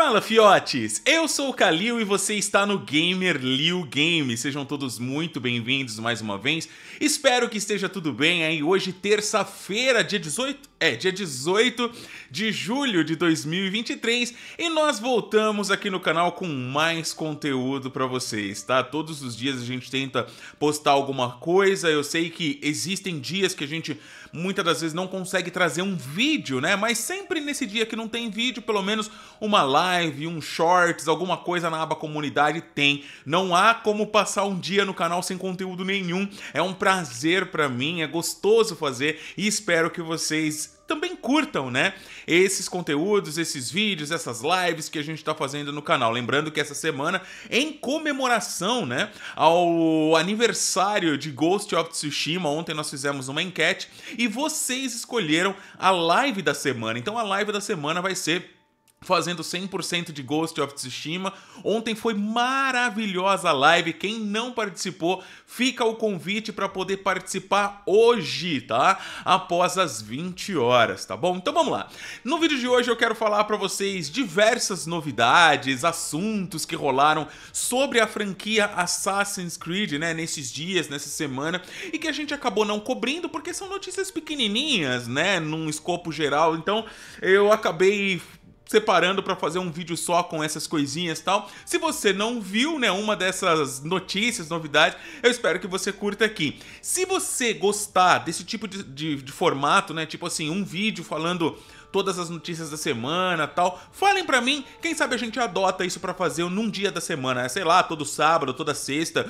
Fala, fiotes! Eu sou o Kalil e você está no Gamer Liu Game. Sejam todos muito bem-vindos mais uma vez. Espero que esteja tudo bem aí. Hoje, terça-feira, dia 18, é, dia 18 de julho de 2023, e nós voltamos aqui no canal com mais conteúdo para vocês, tá? Todos os dias a gente tenta postar alguma coisa. Eu sei que existem dias que a gente muitas das vezes não consegue trazer um vídeo, né? Mas sempre nesse dia que não tem vídeo, pelo menos uma live, um shorts, alguma coisa na aba comunidade tem. Não há como passar um dia no canal sem conteúdo nenhum. É um prazer para mim, é gostoso fazer e espero que vocês também curtam, né? Esses conteúdos, esses vídeos, essas lives que a gente está fazendo no canal. Lembrando que essa semana, em comemoração, né, ao aniversário de Ghost of Tsushima, ontem nós fizemos uma enquete e vocês escolheram a live da semana. Então a live da semana vai ser fazendo 100% de Ghost of Tsushima. Ontem foi maravilhosa a live. Quem não participou, fica o convite para poder participar hoje, tá? Após as 20 horas, tá bom? Então vamos lá. No vídeo de hoje eu quero falar para vocês diversas novidades, assuntos que rolaram sobre a franquia Assassin's Creed, né, nesses dias, nessa semana, e que a gente acabou não cobrindo porque são notícias pequenininhas, né, num escopo geral. Então, eu acabei separando para fazer um vídeo só com essas coisinhas e tal. Se você não viu nenhuma né, dessas notícias, novidades, eu espero que você curta aqui. Se você gostar desse tipo de, de, de formato, né, tipo assim, um vídeo falando todas as notícias da semana tal. Falem para mim, quem sabe a gente adota isso para fazer num dia da semana, sei lá, todo sábado, toda sexta,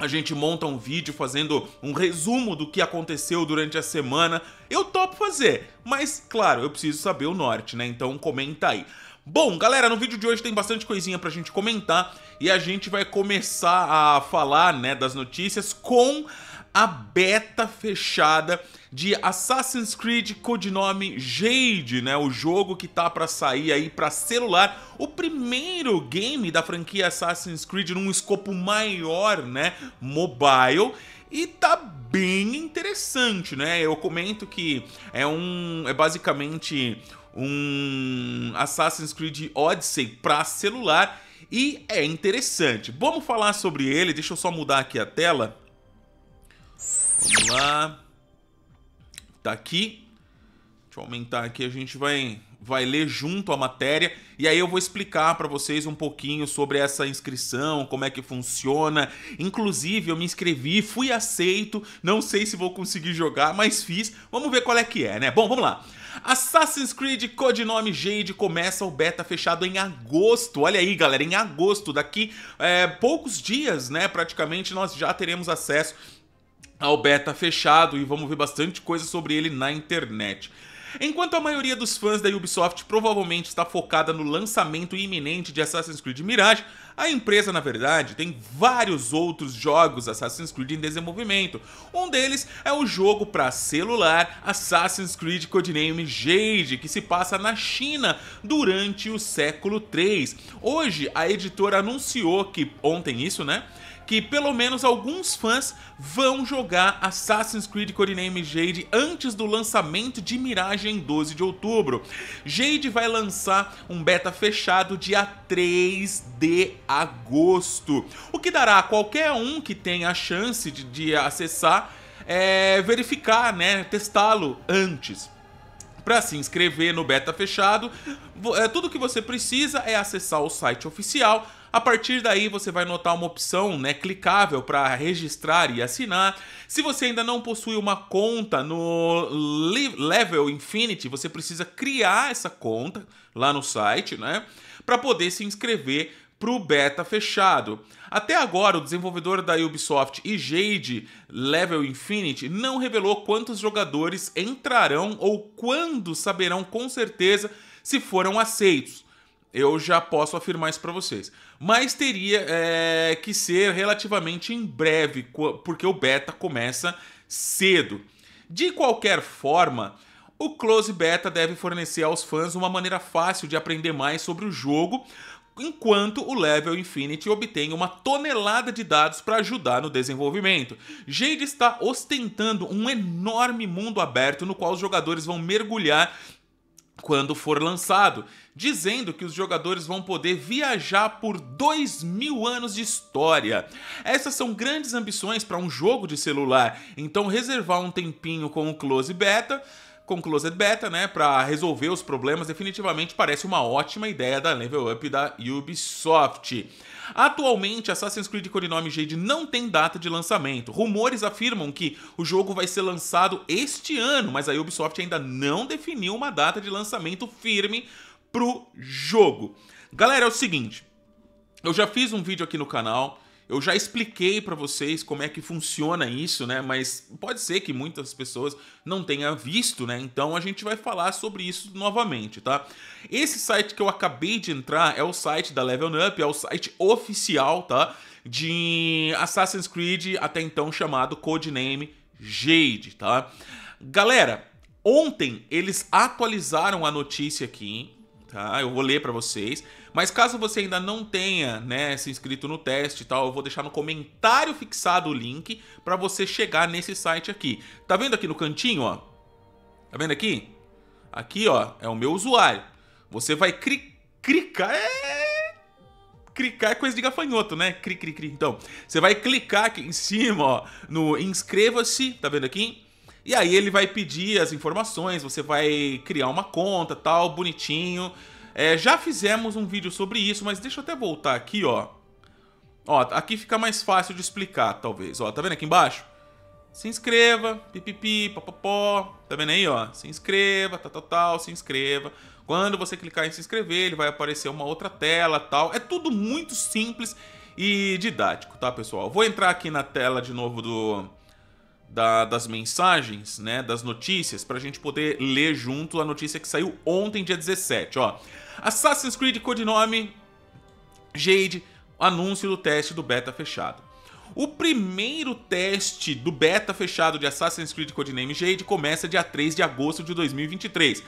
a gente monta um vídeo fazendo um resumo do que aconteceu durante a semana. Eu topo fazer, mas claro, eu preciso saber o norte, né? Então comenta aí. Bom, galera, no vídeo de hoje tem bastante coisinha pra gente comentar e a gente vai começar a falar, né, das notícias com a beta fechada de Assassin's Creed codinome Jade, né? O jogo que tá para sair aí para celular, o primeiro game da franquia Assassin's Creed num escopo maior, né, mobile. E tá bem interessante, né? Eu comento que é um é basicamente um Assassin's Creed Odyssey para celular e é interessante. Vamos falar sobre ele, deixa eu só mudar aqui a tela. Vamos lá tá aqui. Deixa eu aumentar aqui, a gente vai, vai ler junto a matéria e aí eu vou explicar para vocês um pouquinho sobre essa inscrição, como é que funciona. Inclusive, eu me inscrevi, fui aceito, não sei se vou conseguir jogar, mas fiz. Vamos ver qual é que é, né? Bom, vamos lá. Assassin's Creed Codinome Jade começa o beta fechado em agosto. Olha aí, galera, em agosto, daqui é, poucos dias, né? Praticamente nós já teremos acesso ao beta tá fechado e vamos ver bastante coisa sobre ele na internet. Enquanto a maioria dos fãs da Ubisoft provavelmente está focada no lançamento iminente de Assassin's Creed Mirage, a empresa, na verdade, tem vários outros jogos Assassin's Creed em desenvolvimento. Um deles é o jogo para celular Assassin's Creed Codename Jade, que se passa na China durante o século 3. Hoje, a editora anunciou que, ontem isso, né? que pelo menos alguns fãs vão jogar Assassin's Creed Codename Jade antes do lançamento de Mirage em 12 de outubro. Jade vai lançar um beta fechado dia 3 de agosto, o que dará a qualquer um que tenha a chance de, de acessar é, verificar, né, testá-lo antes. Para se inscrever no beta fechado, é, tudo que você precisa é acessar o site oficial a partir daí você vai notar uma opção né, clicável para registrar e assinar. Se você ainda não possui uma conta no Level Infinity, você precisa criar essa conta lá no site, né? Para poder se inscrever para o beta fechado. Até agora, o desenvolvedor da Ubisoft e Jade Level Infinity não revelou quantos jogadores entrarão ou quando saberão com certeza se foram aceitos. Eu já posso afirmar isso para vocês. Mas teria é, que ser relativamente em breve, porque o beta começa cedo. De qualquer forma, o Close Beta deve fornecer aos fãs uma maneira fácil de aprender mais sobre o jogo, enquanto o Level Infinity obtém uma tonelada de dados para ajudar no desenvolvimento. Jade está ostentando um enorme mundo aberto no qual os jogadores vão mergulhar quando for lançado, dizendo que os jogadores vão poder viajar por dois mil anos de história. Essas são grandes ambições para um jogo de celular, então reservar um tempinho com o Close Beta com Closed Beta, né, para resolver os problemas, definitivamente parece uma ótima ideia da Level Up da Ubisoft. Atualmente, Assassin's Creed Codename Jade não tem data de lançamento. Rumores afirmam que o jogo vai ser lançado este ano, mas a Ubisoft ainda não definiu uma data de lançamento firme pro jogo. Galera, é o seguinte, eu já fiz um vídeo aqui no canal eu já expliquei para vocês como é que funciona isso, né? Mas pode ser que muitas pessoas não tenham visto, né? Então a gente vai falar sobre isso novamente, tá? Esse site que eu acabei de entrar é o site da Level Up, é o site oficial, tá? De Assassin's Creed, até então chamado Codename Jade, tá? Galera, ontem eles atualizaram a notícia aqui, tá? Eu vou ler para vocês. Mas caso você ainda não tenha, né, se inscrito no teste e tal, eu vou deixar no comentário fixado o link para você chegar nesse site aqui. Tá vendo aqui no cantinho, ó? Tá vendo aqui? Aqui, ó, é o meu usuário. Você vai cri clicar é... clicar é coisa de gafanhoto, né? Cri, cri, cri. Então, você vai clicar aqui em cima, ó, no inscreva-se, tá vendo aqui? E aí ele vai pedir as informações, você vai criar uma conta, tal, bonitinho. É, já fizemos um vídeo sobre isso, mas deixa eu até voltar aqui, ó. Ó, aqui fica mais fácil de explicar, talvez. Ó, tá vendo aqui embaixo? Se inscreva, pipipi, papapó, tá vendo aí, ó? Se inscreva, tal, tal, tal, se inscreva. Quando você clicar em se inscrever, ele vai aparecer uma outra tela, tal. É tudo muito simples e didático, tá, pessoal? Vou entrar aqui na tela de novo do da, das mensagens, né, das notícias, para a gente poder ler junto a notícia que saiu ontem, dia 17. Ó. Assassin's Creed Codinome Jade, anúncio do teste do beta fechado. O primeiro teste do beta fechado de Assassin's Creed Codename Jade começa dia 3 de agosto de 2023.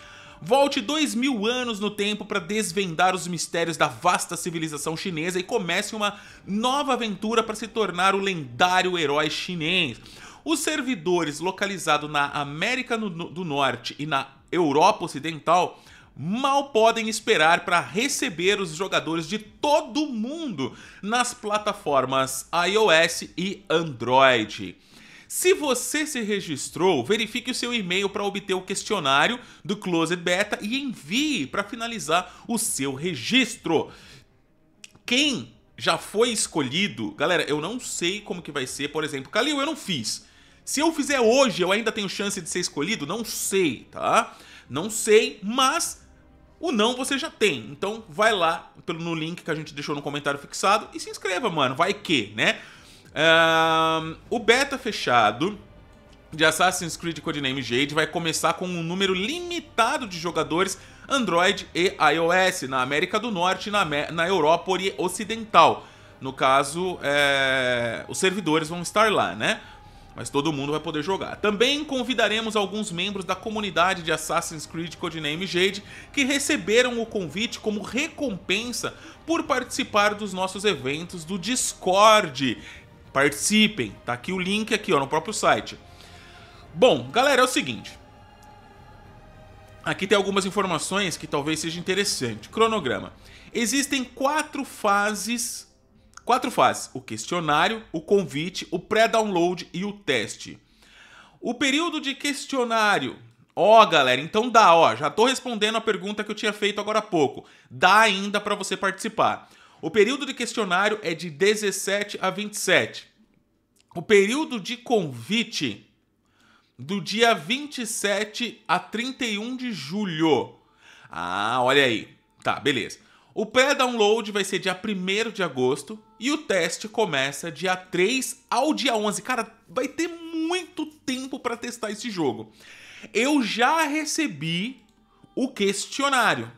Volte dois mil anos no tempo para desvendar os mistérios da vasta civilização chinesa e comece uma nova aventura para se tornar o lendário herói chinês. Os servidores localizados na América do Norte e na Europa Ocidental mal podem esperar para receber os jogadores de todo mundo nas plataformas iOS e Android. Se você se registrou, verifique o seu e-mail para obter o questionário do Closed Beta e envie para finalizar o seu registro. Quem já foi escolhido, galera, eu não sei como que vai ser, por exemplo, Calil, eu não fiz. Se eu fizer hoje, eu ainda tenho chance de ser escolhido? Não sei, tá? Não sei, mas o não você já tem. Então vai lá no link que a gente deixou no comentário fixado e se inscreva, mano. Vai que, né? o beta fechado de Assassin's Creed Codename Jade vai começar com um número limitado de jogadores Android e iOS na América do Norte e na, na Europa Ocidental. No caso, é, os servidores vão estar lá, né? mas todo mundo vai poder jogar. Também convidaremos alguns membros da comunidade de Assassin's Creed Codename Jade que receberam o convite como recompensa por participar dos nossos eventos do Discord. Participem, tá aqui o link aqui ó, no próprio site. Bom, galera, é o seguinte. Aqui tem algumas informações que talvez seja interessante. Cronograma. Existem quatro fases Quatro fases: o questionário, o convite, o pré-download e o teste. O período de questionário. Ó, galera, então dá, ó, já tô respondendo a pergunta que eu tinha feito agora há pouco. Dá ainda para você participar. O período de questionário é de 17 a 27. O período de convite do dia 27 a 31 de julho. Ah, olha aí. Tá, beleza. O pré-download vai ser dia 1 de agosto e o teste começa dia 3 ao dia 11. Cara, vai ter muito tempo para testar esse jogo. Eu já recebi o questionário,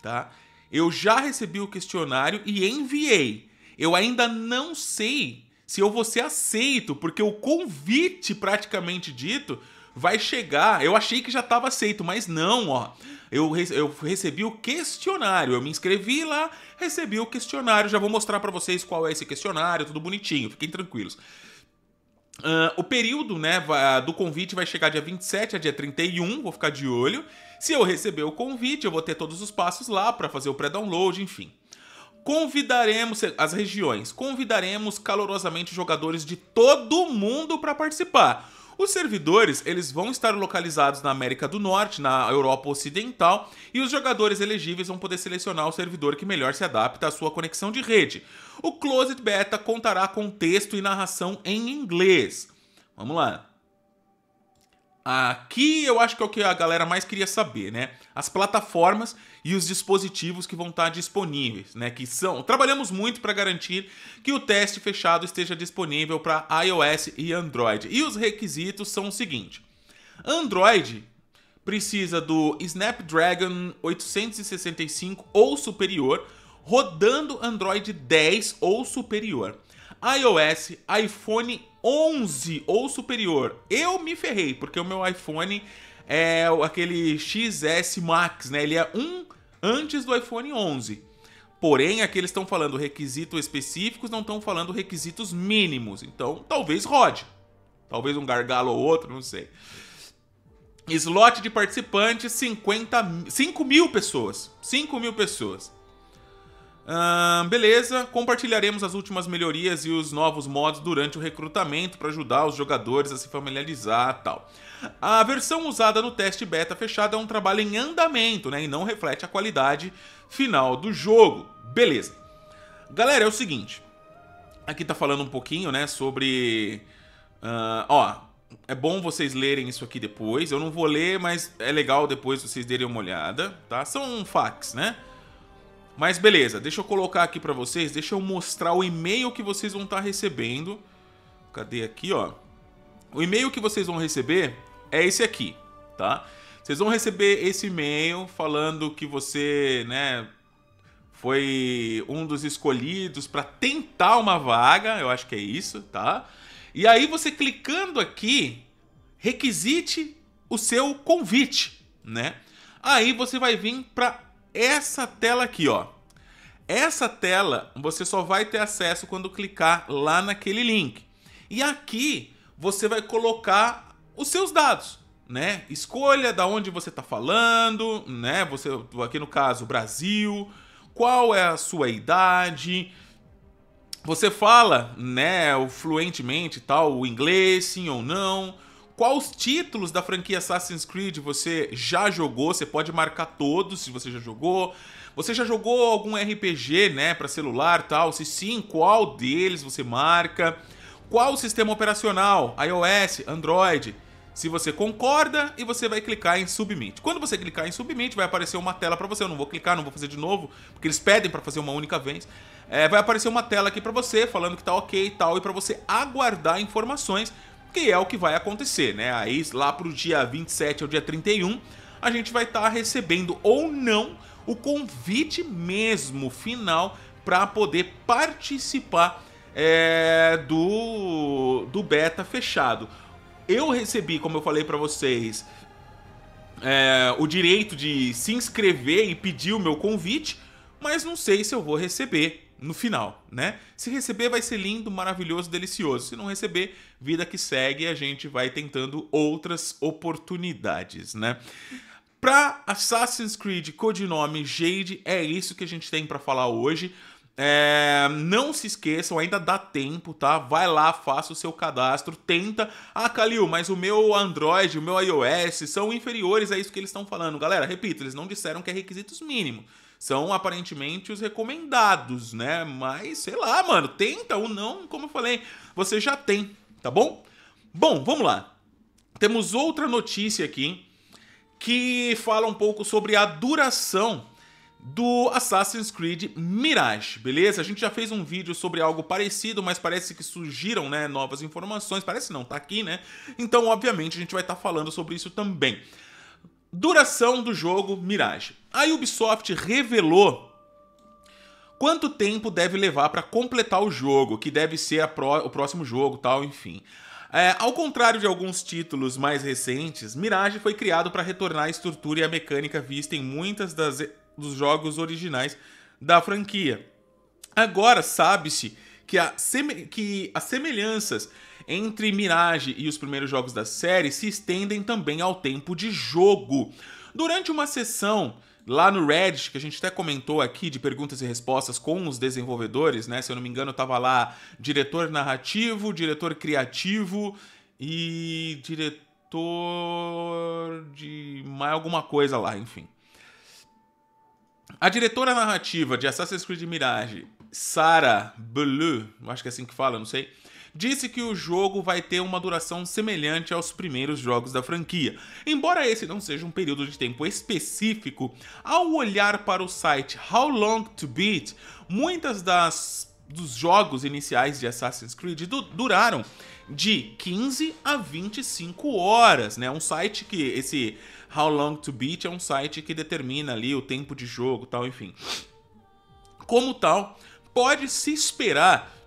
tá? Eu já recebi o questionário e enviei. Eu ainda não sei se eu vou ser aceito, porque o convite praticamente dito vai chegar. Eu achei que já estava aceito, mas não, ó eu, eu recebi o questionário. Eu me inscrevi lá, recebi o questionário. Já vou mostrar para vocês qual é esse questionário, tudo bonitinho, fiquem tranquilos. Uh, o período né, do convite vai chegar dia 27 a dia 31, vou ficar de olho. Se eu receber o convite, eu vou ter todos os passos lá para fazer o pré-download, enfim. Convidaremos as regiões, convidaremos calorosamente jogadores de todo mundo para participar. Os servidores, eles vão estar localizados na América do Norte, na Europa Ocidental, e os jogadores elegíveis vão poder selecionar o servidor que melhor se adapta à sua conexão de rede. O Closed Beta contará com texto e narração em inglês. Vamos lá. Aqui eu acho que é o que a galera mais queria saber, né? As plataformas e os dispositivos que vão estar disponíveis, né? Que são. Trabalhamos muito para garantir que o teste fechado esteja disponível para iOS e Android. E os requisitos são o seguinte: Android precisa do Snapdragon 865 ou superior, rodando Android 10 ou superior iOS, iPhone 11 ou superior. Eu me ferrei, porque o meu iPhone é aquele XS Max, né? Ele é um antes do iPhone 11. Porém, aqui eles estão falando requisitos específicos, não estão falando requisitos mínimos. Então, talvez rode. Talvez um gargalo ou outro, não sei. Slot de participantes, 50, 5 mil pessoas. 5 mil pessoas beleza, compartilharemos as últimas melhorias e os novos mods durante o recrutamento para ajudar os jogadores a se familiarizar tal. A versão usada no teste beta fechado é um trabalho em andamento né, e não reflete a qualidade final do jogo. Beleza. Galera, é o seguinte. Aqui tá falando um pouquinho, né, sobre... Uh, ó, é bom vocês lerem isso aqui depois. Eu não vou ler, mas é legal depois vocês derem uma olhada, tá? São facts, né? Mas beleza, deixa eu colocar aqui para vocês, deixa eu mostrar o e-mail que vocês vão estar tá recebendo. Cadê aqui, ó? O e-mail que vocês vão receber é esse aqui, tá? Vocês vão receber esse e-mail falando que você, né, foi um dos escolhidos para tentar uma vaga, eu acho que é isso, tá? E aí você clicando aqui, requisite o seu convite, né? Aí você vai vir para essa tela aqui, ó. Essa tela você só vai ter acesso quando clicar lá naquele link. E aqui você vai colocar os seus dados, né? Escolha da onde você está falando, né? Você aqui no caso Brasil, qual é a sua idade? Você fala, né, fluentemente tal, o inglês, sim ou não? Quais títulos da franquia Assassin's Creed você já jogou? Você pode marcar todos se você já jogou. Você já jogou algum RPG, né, para celular, tal? Se sim, qual deles você marca? Qual o sistema operacional? iOS, Android? Se você concorda e você vai clicar em submit. Quando você clicar em submit, vai aparecer uma tela para você. Eu não vou clicar, não vou fazer de novo, porque eles pedem para fazer uma única vez. É, vai aparecer uma tela aqui para você falando que tá ok e tal e para você aguardar informações que é o que vai acontecer, né? Aí lá para o dia 27 ao dia 31, a gente vai estar tá recebendo ou não o convite mesmo final para poder participar é, do, do beta fechado. Eu recebi, como eu falei para vocês, é, o direito de se inscrever e pedir o meu convite, mas não sei se eu vou receber no final, né? Se receber vai ser lindo, maravilhoso, delicioso. Se não receber, vida que segue, a gente vai tentando outras oportunidades, né? Para Assassin's Creed Codinome Jade, é isso que a gente tem para falar hoje. É, não se esqueçam, ainda dá tempo, tá? Vai lá, faça o seu cadastro, tenta. Ah, Calil, mas o meu Android, o meu iOS são inferiores a isso que eles estão falando. Galera, repito, eles não disseram que é requisitos mínimos são aparentemente os recomendados, né? Mas sei lá, mano, tenta ou não, como eu falei, você já tem, tá bom? Bom, vamos lá. Temos outra notícia aqui que fala um pouco sobre a duração do Assassin's Creed Mirage, beleza? A gente já fez um vídeo sobre algo parecido, mas parece que surgiram, né, novas informações. Parece não, tá aqui, né? Então, obviamente, a gente vai estar tá falando sobre isso também. Duração do jogo Mirage. A Ubisoft revelou quanto tempo deve levar para completar o jogo, que deve ser o próximo jogo, tal, enfim. É, ao contrário de alguns títulos mais recentes, Mirage foi criado para retornar à estrutura e à mecânica vista em muitas das dos jogos originais da franquia. Agora sabe-se que, que, as semelhanças entre Mirage e os primeiros jogos da série se estendem também ao tempo de jogo. Durante uma sessão Lá no Reddit, que a gente até comentou aqui de perguntas e respostas com os desenvolvedores, né? Se eu não me engano, tava lá diretor narrativo, diretor criativo e diretor de mais alguma coisa lá, enfim. A diretora narrativa de Assassin's Creed Mirage, Sarah Bleu, acho que é assim que fala, não sei disse que o jogo vai ter uma duração semelhante aos primeiros jogos da franquia. Embora esse não seja um período de tempo específico, ao olhar para o site How Long to Beat, muitas das dos jogos iniciais de Assassin's Creed du duraram de 15 a 25 horas, né? Um site que esse How Long to Beat é um site que determina ali o tempo de jogo, tal, enfim. Como tal, pode se esperar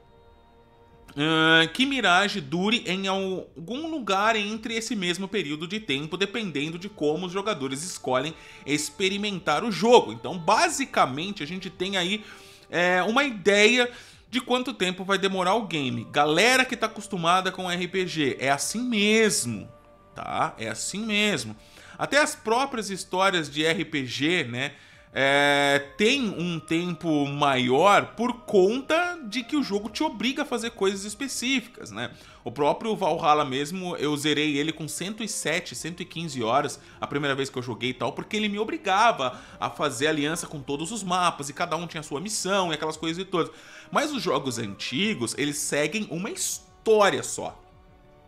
ah, que Mirage dure em algum lugar entre esse mesmo período de tempo, dependendo de como os jogadores escolhem experimentar o jogo. Então, basicamente, a gente tem aí é, uma ideia de quanto tempo vai demorar o game. Galera que está acostumada com RPG, é assim mesmo, tá? É assim mesmo. Até as próprias histórias de RPG, né? é, tem um tempo maior por conta de que o jogo te obriga a fazer coisas específicas, né? O próprio Valhalla mesmo, eu zerei ele com 107, 115 horas a primeira vez que eu joguei e tal, porque ele me obrigava a fazer aliança com todos os mapas e cada um tinha sua missão e aquelas coisas e todas. Mas os jogos antigos, eles seguem uma história só,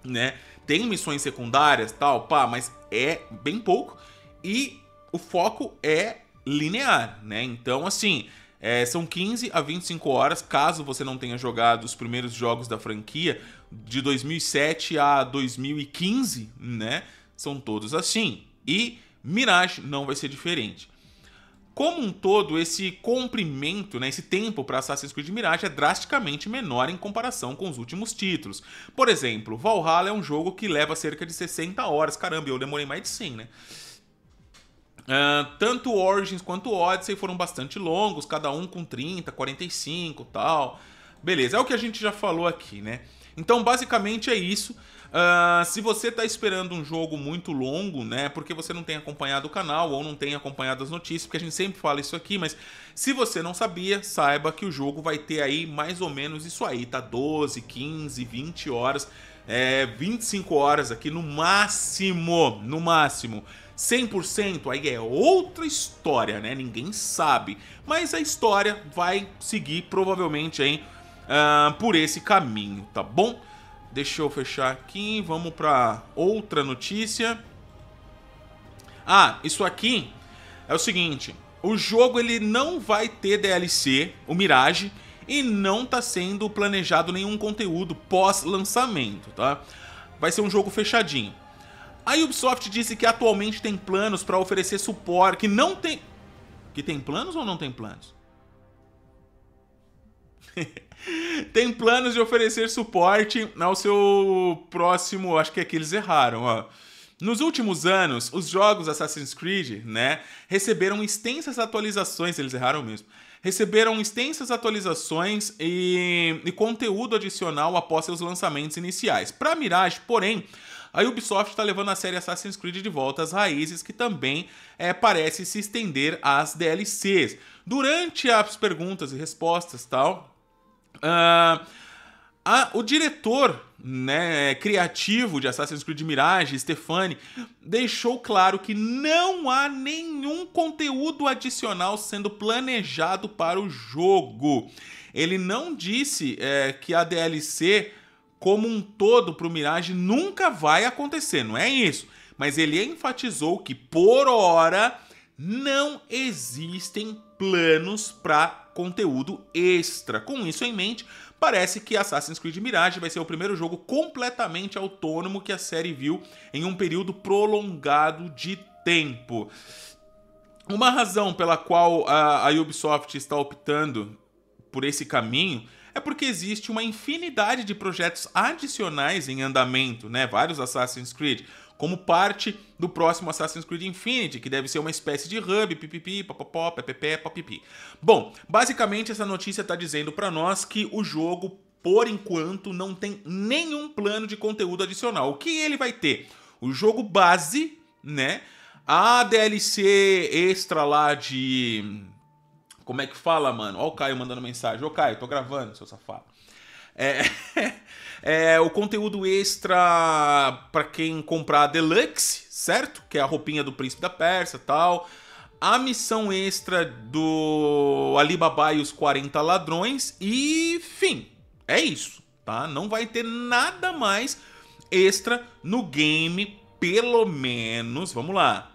né? Tem missões secundárias tal, pá, mas é bem pouco e o foco é linear, né? Então, assim, é, são 15 a 25 horas, caso você não tenha jogado os primeiros jogos da franquia de 2007 a 2015, né? São todos assim. E Mirage não vai ser diferente. Como um todo, esse comprimento, né, esse tempo para Assassin's Creed Mirage é drasticamente menor em comparação com os últimos títulos. Por exemplo, Valhalla é um jogo que leva cerca de 60 horas. Caramba, eu demorei mais de 100, né? Ah, tanto Origins quanto Odyssey foram bastante longos, cada um com 30, 45 tal. Beleza, é o que a gente já falou aqui, né? Então, basicamente é isso. Uh, se você está esperando um jogo muito longo, né? Porque você não tem acompanhado o canal ou não tem acompanhado as notícias, porque a gente sempre fala isso aqui, mas se você não sabia, saiba que o jogo vai ter aí mais ou menos isso aí, tá? 12, 15, 20 horas é, 25 horas aqui no máximo, no máximo. 100% aí é outra história, né? Ninguém sabe. Mas a história vai seguir provavelmente hein, uh, por esse caminho, tá bom? Deixa eu fechar aqui, vamos para outra notícia. Ah, isso aqui é o seguinte, o jogo ele não vai ter DLC, o Mirage, e não está sendo planejado nenhum conteúdo pós-lançamento, tá? Vai ser um jogo fechadinho. A Ubisoft disse que atualmente tem planos para oferecer suporte que não tem que tem planos ou não tem planos? tem planos de oferecer suporte ao seu próximo, acho que é que eles erraram, ó. Nos últimos anos, os jogos Assassin's Creed, né, receberam extensas atualizações, eles erraram mesmo. Receberam extensas atualizações e, e conteúdo adicional após seus lançamentos iniciais. Para Mirage, porém, a Ubisoft está levando a série Assassin's Creed de volta às raízes, que também é, parece se estender às DLCs. Durante as perguntas e respostas tal, uh, a, o diretor né, criativo de Assassin's Creed Mirage, Stefani, deixou claro que não há nenhum conteúdo adicional sendo planejado para o jogo. Ele não disse é, que a DLC como um todo para o Mirage nunca vai acontecer, não é isso. Mas ele enfatizou que, por hora, não existem planos para conteúdo extra. Com isso em mente, parece que Assassin's Creed Mirage vai ser o primeiro jogo completamente autônomo que a série viu em um período prolongado de tempo. Uma razão pela qual a, Ubisoft está optando por esse caminho é porque existe uma infinidade de projetos adicionais em andamento, né? Vários Assassin's Creed como parte do próximo Assassin's Creed Infinity, que deve ser uma espécie de hub, pipipi, papapó, pepepe, papipi. Bom, basicamente essa notícia está dizendo para nós que o jogo, por enquanto, não tem nenhum plano de conteúdo adicional. O que ele vai ter? O jogo base, né? A DLC extra lá de. Como é que fala, mano? Ó, o Caio mandando mensagem. Ô, Caio, tô gravando, seu safado. É. É, o conteúdo extra para quem comprar a Deluxe, certo? Que é a roupinha do Príncipe da Pérsia tal. A missão extra do Alibaba e os 40 ladrões. E fim. É isso, tá? Não vai ter nada mais extra no game, pelo menos. Vamos lá.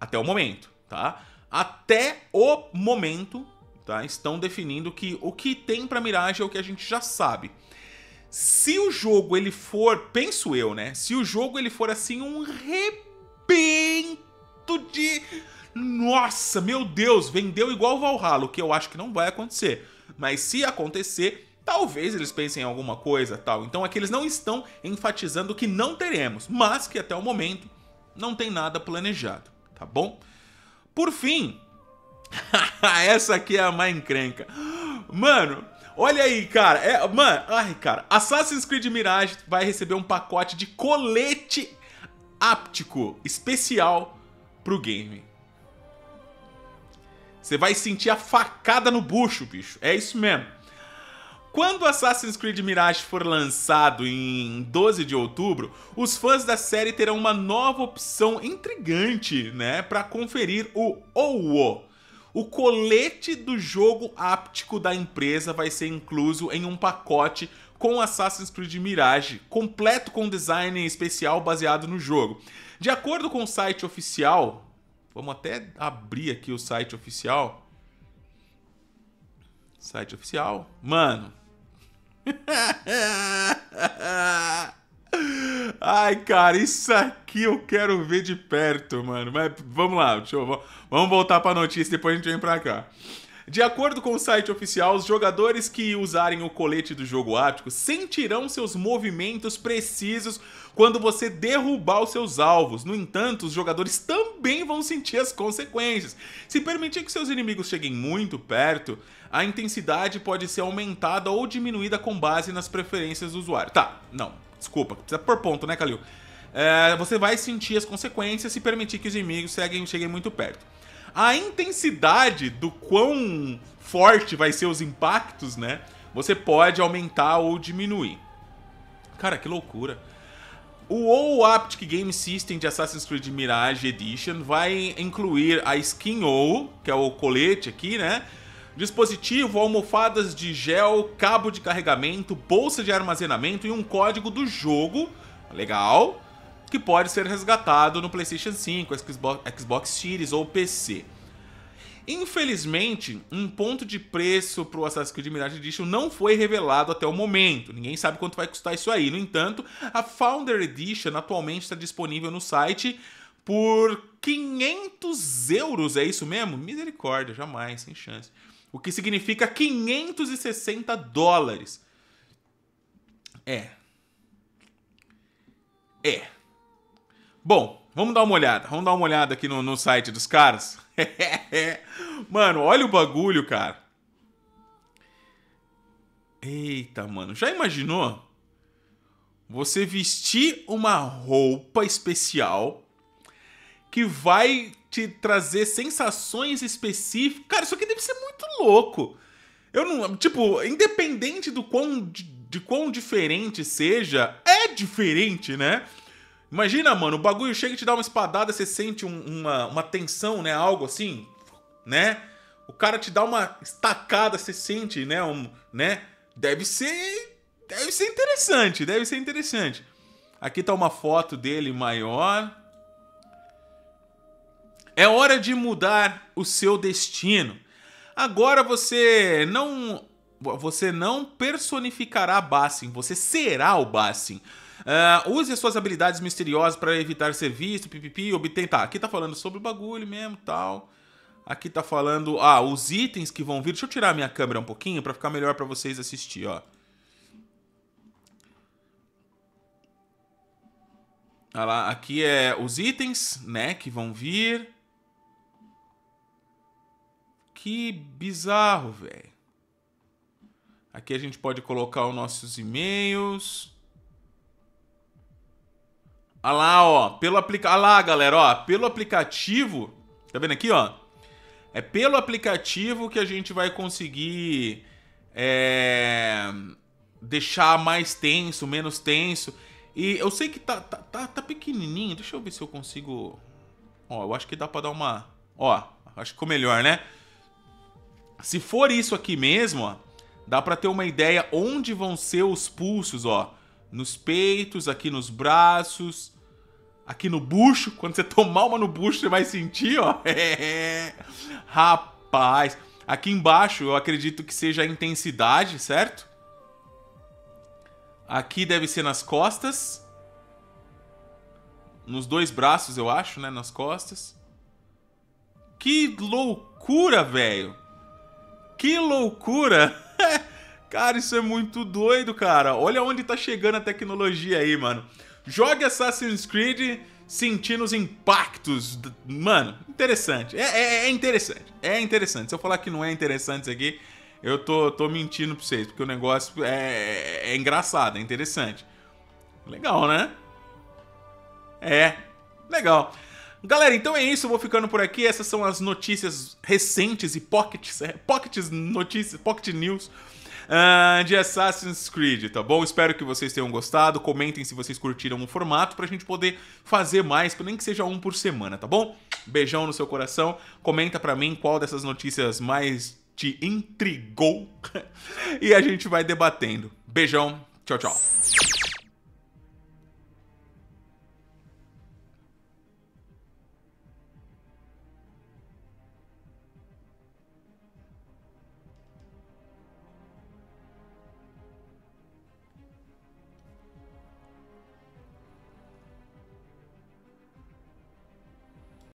Até o momento, tá? Até o momento, tá? Estão definindo que o que tem para Mirage é o que a gente já sabe se o jogo ele for, penso eu, né? Se o jogo ele for assim um rebento de nossa, meu Deus, vendeu igual Valhalla, o que eu acho que não vai acontecer. Mas se acontecer, talvez eles pensem em alguma coisa, tal. Então é que eles não estão enfatizando que não teremos, mas que até o momento não tem nada planejado, tá bom? Por fim, essa aqui é a má encrenca. Mano, Olha aí, cara. É, mano, ai, cara. Assassin's Creed Mirage vai receber um pacote de colete áptico especial pro game. Você vai sentir a facada no bucho, bicho. É isso mesmo. Quando Assassin's Creed Mirage for lançado em 12 de outubro, os fãs da série terão uma nova opção intrigante, né, para conferir o -O. O colete do jogo áptico da empresa vai ser incluso em um pacote com Assassin's Creed Mirage, completo com design especial baseado no jogo. De acordo com o site oficial, vamos até abrir aqui o site oficial. Site oficial? Mano. Ai, cara, isso aqui eu quero ver de perto, mano. Mas vamos lá, deixa eu, vamos voltar pra notícia, depois a gente vem pra cá. De acordo com o site oficial, os jogadores que usarem o colete do jogo ático sentirão seus movimentos precisos quando você derrubar os seus alvos. No entanto, os jogadores também vão sentir as consequências. Se permitir que seus inimigos cheguem muito perto, a intensidade pode ser aumentada ou diminuída com base nas preferências do usuário. Tá, não, Desculpa, precisa por ponto, né, Calil? É, você vai sentir as consequências se permitir que os inimigos cheguem, cheguem muito perto. A intensidade do quão forte vai ser os impactos, né? Você pode aumentar ou diminuir. Cara, que loucura. O Optic Game System de Assassin's Creed Mirage Edition vai incluir a skin OU, que é o colete aqui, né? Dispositivo, almofadas de gel, cabo de carregamento, bolsa de armazenamento e um código do jogo, legal, que pode ser resgatado no PlayStation 5, Xbox Series ou PC. Infelizmente, um ponto de preço para o Assassin's Creed Mirage Edition não foi revelado até o momento. Ninguém sabe quanto vai custar isso aí. No entanto, a Founder Edition atualmente está disponível no site por 500 euros. É isso mesmo? Misericórdia, jamais, sem chance o que significa 560 dólares. É. É. Bom, vamos dar uma olhada. Vamos dar uma olhada aqui no, no site dos caras. mano, olha o bagulho, cara. Eita, mano. Já imaginou? Você vestir uma roupa especial que vai te trazer sensações específicas. Cara, isso aqui deve ser muito louco. Eu não. Tipo, independente do quão, de, de quão diferente seja, é diferente, né? Imagina, mano, o bagulho chega e te dá uma espadada, você sente um, uma, uma tensão, né? Algo assim, né? O cara te dá uma estacada, você sente, né? Um, né? Deve ser. Deve ser interessante, deve ser interessante. Aqui tá uma foto dele maior. É hora de mudar o seu destino. Agora você não você não personificará Bassin, você será o Bassin. Uh, use as suas habilidades misteriosas para evitar ser visto, pipipi, obtém. Tá, aqui tá falando sobre o bagulho mesmo, tal. Aqui tá falando, ah, os itens que vão vir. Deixa eu tirar a minha câmera um pouquinho para ficar melhor para vocês assistir, ó. Olha lá, aqui é os itens, né, que vão vir. Que bizarro, velho. Aqui a gente pode colocar os nossos e-mails. Olha ah lá, ó. Pelo aplica... Olha ah lá, galera, ó. Pelo aplicativo. Tá vendo aqui, ó? É pelo aplicativo que a gente vai conseguir é, deixar mais tenso, menos tenso. E eu sei que tá, tá, tá, tá, pequenininho. Deixa eu ver se eu consigo... Ó, eu acho que dá pra dar uma... Ó, acho que ficou melhor, né? Se for isso aqui mesmo, ó, dá para ter uma ideia onde vão ser os pulsos, ó. Nos peitos, aqui nos braços, aqui no bucho. Quando você tomar uma no bucho, você vai sentir, ó. É. Rapaz. Aqui embaixo, eu acredito que seja a intensidade, certo? Aqui deve ser nas costas. Nos dois braços, eu acho, né? Nas costas. Que loucura, velho! Que loucura! cara, isso é muito doido, cara. Olha onde tá chegando a tecnologia aí, mano. Jogue Assassin's Creed sentindo os impactos. Mano, interessante. É, é, é, interessante. É interessante. Se eu falar que não é interessante isso aqui, eu tô, tô mentindo pra vocês, porque o negócio é, é engraçado, é interessante. Legal, né? É, legal. Galera, então é isso, vou ficando por aqui. Essas são as notícias recentes e pockets, é, pockets notícias, pocket news uh, de Assassin's Creed, tá bom? Espero que vocês tenham gostado. Comentem se vocês curtiram o formato pra gente poder fazer mais, nem que seja um por semana, tá bom? Beijão no seu coração. Comenta pra mim qual dessas notícias mais te intrigou e a gente vai debatendo. Beijão, tchau, tchau.